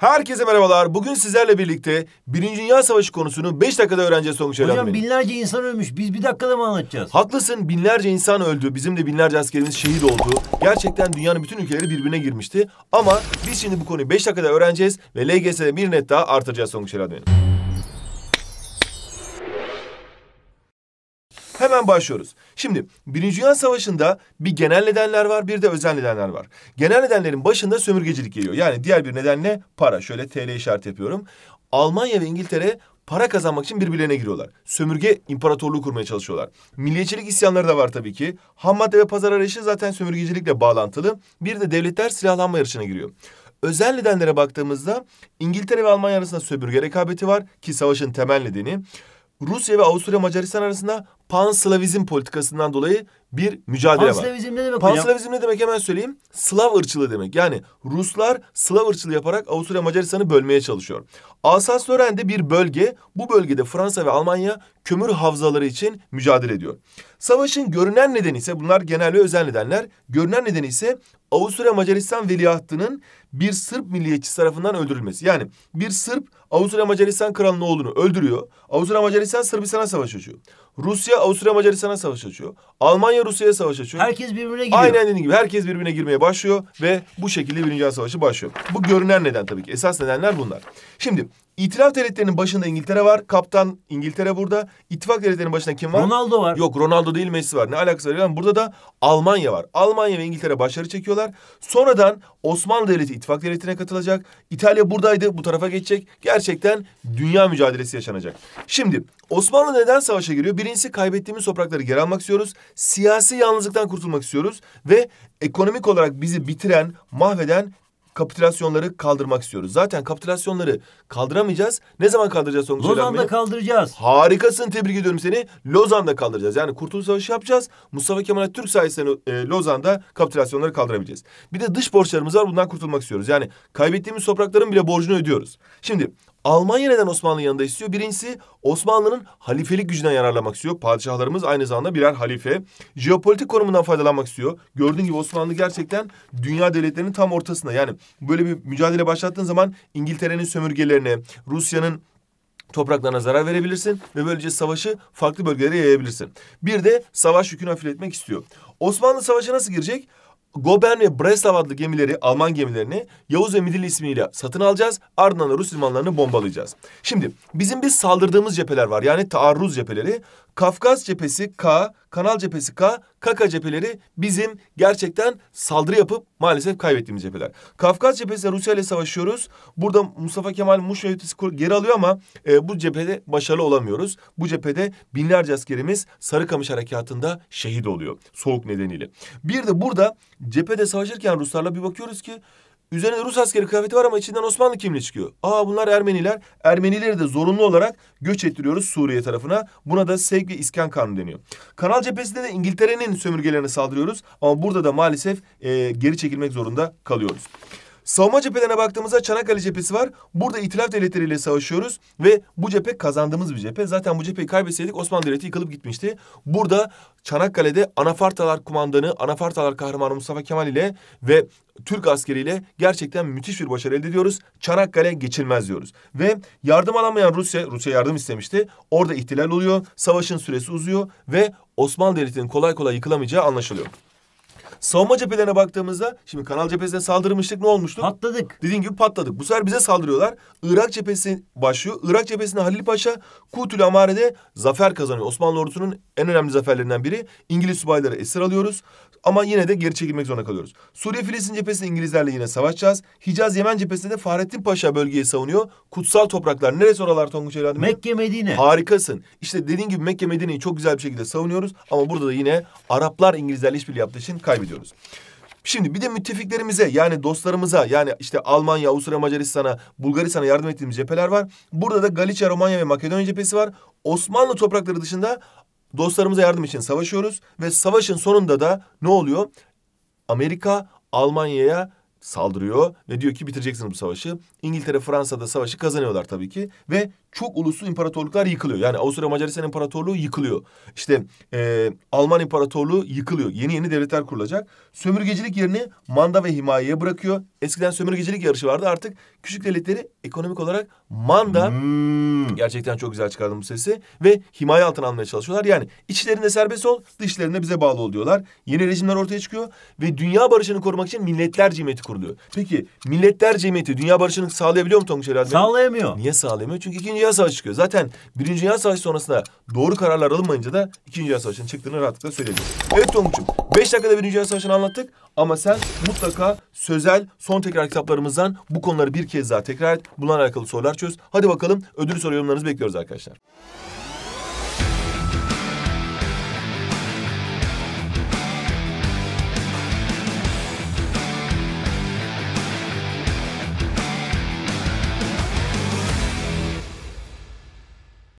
Herkese merhabalar. Bugün sizlerle birlikte Birinci Dünya Savaşı konusunu beş dakikada öğreneceğiz Tonguç Hocam Bey'in. binlerce insan ölmüş. Biz bir dakikada mı anlatacağız? Haklısın. Binlerce insan öldü. Bizim de binlerce askerimiz şehit oldu. Gerçekten dünyanın bütün ülkeleri birbirine girmişti. Ama biz şimdi bu konuyu beş dakikada öğreneceğiz ve LGS'de bir net daha artıracağız Tonguç Hocam Hemen başlıyoruz. Şimdi Birinci Dünya Savaşı'nda bir genel nedenler var bir de özel nedenler var. Genel nedenlerin başında sömürgecilik geliyor. Yani diğer bir nedenle para. Şöyle TL işaret yapıyorum. Almanya ve İngiltere para kazanmak için birbirlerine giriyorlar. Sömürge imparatorluğu kurmaya çalışıyorlar. Milliyetçilik isyanları da var tabii ki. Ham madde ve pazar arayışı zaten sömürgecilikle bağlantılı. Bir de devletler silahlanma yarışına giriyor. Özel nedenlere baktığımızda İngiltere ve Almanya arasında sömürge rekabeti var ki savaşın temel nedeni. Rusya ve Avusturya Macaristan arasında panslavizm politikasından dolayı bir mücadele var. Panslavizm ne demek Panslavizm ne demek hemen söyleyeyim. Slav ırçılığı demek. Yani Ruslar Slav ırçılığı yaparak Avusturya Macaristan'ı bölmeye çalışıyor. Alsace-Lorraine'de bir bölge. Bu bölgede Fransa ve Almanya kömür havzaları için mücadele ediyor. Savaşın görünen nedeni ise bunlar genel ve özel nedenler. Görünen nedeni ise Avusturya Macaristan veliahtının bir Sırp milliyetçisi tarafından öldürülmesi. Yani bir Sırp Avusturya Macaristan kralının oğlunu öldürüyor. Avusturya Macaristan Sırbistan'a savaş açıyor. Rusya Avusturya Macaristan'a savaş açıyor. Almanya Rusya'ya savaş açıyor. Herkes birbirine giriyor. Aynen dediğim gibi herkes birbirine girmeye başlıyor ve bu şekilde Birinci Dünya Savaşı başlıyor. Bu görünen neden tabii ki. Esas nedenler bunlar. Şimdi İtiraf devletlerinin başında İngiltere var. Kaptan İngiltere burada. İttifak devletlerinin başında kim var? Ronaldo var. Yok Ronaldo değil Messi var. Ne alakası var? Yani burada da Almanya var. Almanya ve İngiltere başarı çekiyorlar. Sonradan Osmanlı Devleti ittifak devletine katılacak. İtalya buradaydı bu tarafa geçecek. Gerçekten dünya mücadelesi yaşanacak. Şimdi Osmanlı neden savaşa giriyor? Birincisi kaybettiğimiz toprakları geri almak istiyoruz. Siyasi yalnızlıktan kurtulmak istiyoruz. Ve ekonomik olarak bizi bitiren, mahveden kapitülasyonları kaldırmak istiyoruz. Zaten kapitülasyonları kaldıramayacağız. Ne zaman kaldıracağız Tonguç Lozan'da kaldıracağız. Harikasın tebrik ediyorum seni. Lozan'da kaldıracağız. Yani Kurtuluş Savaşı yapacağız. Mustafa Kemal Türk sayesinde e, Lozan'da kapitülasyonları kaldırabileceğiz. Bir de dış borçlarımız var. Bundan kurtulmak istiyoruz. Yani kaybettiğimiz toprakların bile borcunu ödüyoruz. Şimdi Almanya neden Osmanlı yanında istiyor? Birincisi Osmanlı'nın halifelik gücünden yararlanmak istiyor. Padişahlarımız aynı zamanda birer halife. Jeopolitik konumundan faydalanmak istiyor. Gördüğün gibi Osmanlı gerçekten dünya devletlerinin tam ortasında. Yani böyle bir mücadele başlattığın zaman İngiltere'nin sömürgelerine, Rusya'nın topraklarına zarar verebilirsin ve böylece savaşı farklı bölgelere yayabilirsin. Bir de savaş yükünü hafifletmek istiyor. Osmanlı savaşa nasıl girecek? Goben ve Breslav adlı gemileri, Alman gemilerini Yavuz ve Midilli ismiyle satın alacağız. Ardından da Rus limanlarını bombalayacağız. Şimdi bizim bir saldırdığımız cepheler var. Yani taarruz cepheleri. Kafkas cephesi K, Kanal cephesi K, Kaka cepheleri bizim gerçekten saldırı yapıp maalesef kaybettiğimiz cepheler. Kafkas cephesinde Rusya ile savaşıyoruz. Burada Mustafa Kemal Muş yönetisi geri alıyor ama e, bu cephede başarılı olamıyoruz. Bu cephede binlerce askerimiz Sarıkamış Harekatı'nda şehit oluyor soğuk nedeniyle. Bir de burada cephede savaşırken Ruslarla bir bakıyoruz ki Üzerinde Rus askeri kıyafeti var ama içinden Osmanlı kimliği çıkıyor. Aa bunlar Ermeniler. Ermenileri de zorunlu olarak göç ettiriyoruz Suriye tarafına. Buna da sevk ve iskan kanunu deniyor. Kanal cephesinde de İngiltere'nin sömürgelerine saldırıyoruz. Ama burada da maalesef e, geri çekilmek zorunda kalıyoruz. Savunma cephelerine baktığımızda Çanakkale cephesi var. Burada itilaf devletleriyle savaşıyoruz ve bu cephe kazandığımız bir cephe. Zaten bu cepheyi kaybetseydik Osmanlı Devleti yıkılıp gitmişti. Burada Çanakkale'de Anafartalar kumandanı, Anafartalar kahramanı Mustafa Kemal ile ve Türk askeriyle gerçekten müthiş bir başarı elde ediyoruz. Çanakkale geçilmez diyoruz. Ve yardım alamayan Rusya, Rusya yardım istemişti. Orada ihtilal oluyor, savaşın süresi uzuyor ve Osmanlı Devleti'nin kolay kolay yıkılamayacağı anlaşılıyor. Savunma cephelerine baktığımızda şimdi kanal cephesine saldırmıştık ne olmuştu? Patladık. Dediğim gibi patladık. Bu sefer bize saldırıyorlar. Irak cephesi başlıyor. Irak cephesinde Halil Paşa Kutül Amare'de zafer kazanıyor. Osmanlı ordusunun en önemli zaferlerinden biri. İngiliz subayları esir alıyoruz. Ama yine de geri çekilmek zorunda kalıyoruz. Suriye Filistin cephesinde İngilizlerle yine savaşacağız. Hicaz Yemen cephesinde de Fahrettin Paşa bölgeyi savunuyor. Kutsal topraklar. Neresi oralar Tonguç evladım? Mekke Medine. Harikasın. İşte dediğim gibi Mekke Medine'yi çok güzel bir şekilde savunuyoruz. Ama burada da yine Araplar İngilizlerle işbirliği yaptığı için kaybediyoruz ediyoruz. Şimdi bir de müttefiklerimize yani dostlarımıza yani işte Almanya, Avusturya Macaristan'a, Bulgaristan'a yardım ettiğimiz cepheler var. Burada da Galicia, Romanya ve Makedonya cephesi var. Osmanlı toprakları dışında dostlarımıza yardım için savaşıyoruz ve savaşın sonunda da ne oluyor? Amerika Almanya'ya saldırıyor ve diyor ki bitireceksiniz bu savaşı. İngiltere, fransa da savaşı kazanıyorlar tabii ki ve çok uluslu imparatorluklar yıkılıyor. Yani Avusturya Macaristan İmparatorluğu yıkılıyor. İşte e, Alman İmparatorluğu yıkılıyor. Yeni yeni devletler kurulacak. Sömürgecilik yerini manda ve himayeye bırakıyor. Eskiden sömürgecilik yarışı vardı. Artık küçük devletleri ekonomik olarak manda... Hmm. Gerçekten çok güzel çıkardım bu sesi. Ve himaye altına almaya çalışıyorlar. Yani içlerinde serbest ol, dışlarında bize bağlı ol diyorlar. Yeni rejimler ortaya çıkıyor. Ve dünya barışını korumak için milletler cemiyeti kuruluyor. Peki milletler cemiyeti dünya barışını sağlayabiliyor mu Tonguç Sağlayamıyor. Niye sağlayamıyor? Çünkü ikinci Dünya Savaşı çıkıyor. Zaten Birinci Dünya Savaşı sonrasında doğru kararlar alınmayınca da İkinci Dünya Savaşı'nın çıktığını rahatlıkla söyleyebiliriz. Evet Tonguç'um beş dakikada Birinci Dünya Savaşı'nı anlattık ama sen mutlaka sözel son tekrar kitaplarımızdan bu konuları bir kez daha tekrar et. Bunlarla alakalı sorular çöz. Hadi bakalım ödül soru yorumlarınızı bekliyoruz arkadaşlar.